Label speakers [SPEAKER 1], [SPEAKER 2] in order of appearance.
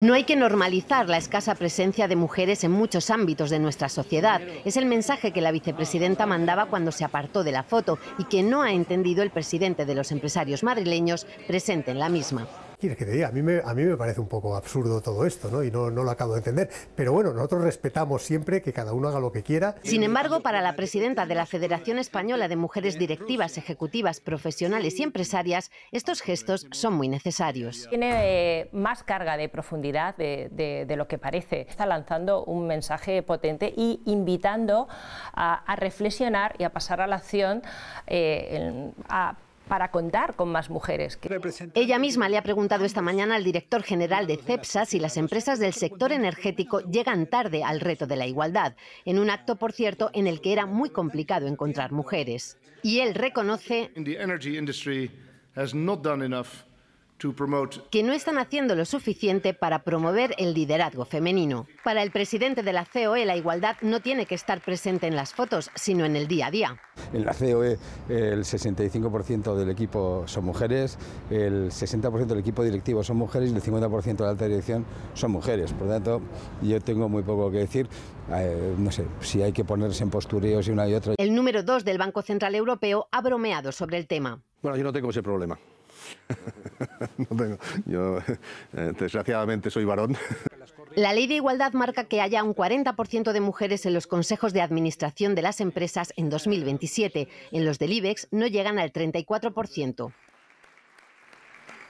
[SPEAKER 1] No hay que normalizar la escasa presencia de mujeres en muchos ámbitos de nuestra sociedad. Es el mensaje que la vicepresidenta mandaba cuando se apartó de la foto y que no ha entendido el presidente de los empresarios madrileños presente en la misma
[SPEAKER 2] que A mí me, parece un poco absurdo todo esto, ¿no? Y no, lo acabo de entender. Pero bueno, nosotros respetamos siempre que cada uno haga lo que quiera. Sin
[SPEAKER 1] embargo, para la presidenta de la Federación Española de Mujeres Directivas, Ejecutivas, Profesionales y Empresarias, estos gestos son muy necesarios.
[SPEAKER 3] Tiene eh, más carga de profundidad de, lo que parece. Está lanzando un mensaje potente y invitando a, reflexionar y a pasar a la acción, eh, para contar con más mujeres. Ella misma le ha preguntado esta mañana al director general de CEPSA si
[SPEAKER 1] las empresas del sector energético llegan tarde al reto de la igualdad, en un acto, por cierto, en el que era muy complicado encontrar mujeres. Y él reconoce que no están haciendo lo suficiente para promover el liderazgo femenino. Para el presidente de la COE, la igualdad no tiene que estar presente en las fotos, sino en el día a día.
[SPEAKER 2] En la COE el 65% del equipo son mujeres, el 60% del equipo directivo son mujeres y el 50% de la alta dirección son mujeres. Por lo tanto, yo tengo muy poco que decir. Eh, no sé si hay que ponerse en postureos y una y otra. El
[SPEAKER 1] número 2 del Banco Central Europeo ha bromeado sobre el tema.
[SPEAKER 2] Bueno, yo no tengo ese problema. no tengo. Yo, eh, desgraciadamente, soy varón.
[SPEAKER 1] La ley de igualdad marca que haya un 40% de mujeres en los consejos de administración de las empresas en 2027. En los del IBEX no llegan al 34%.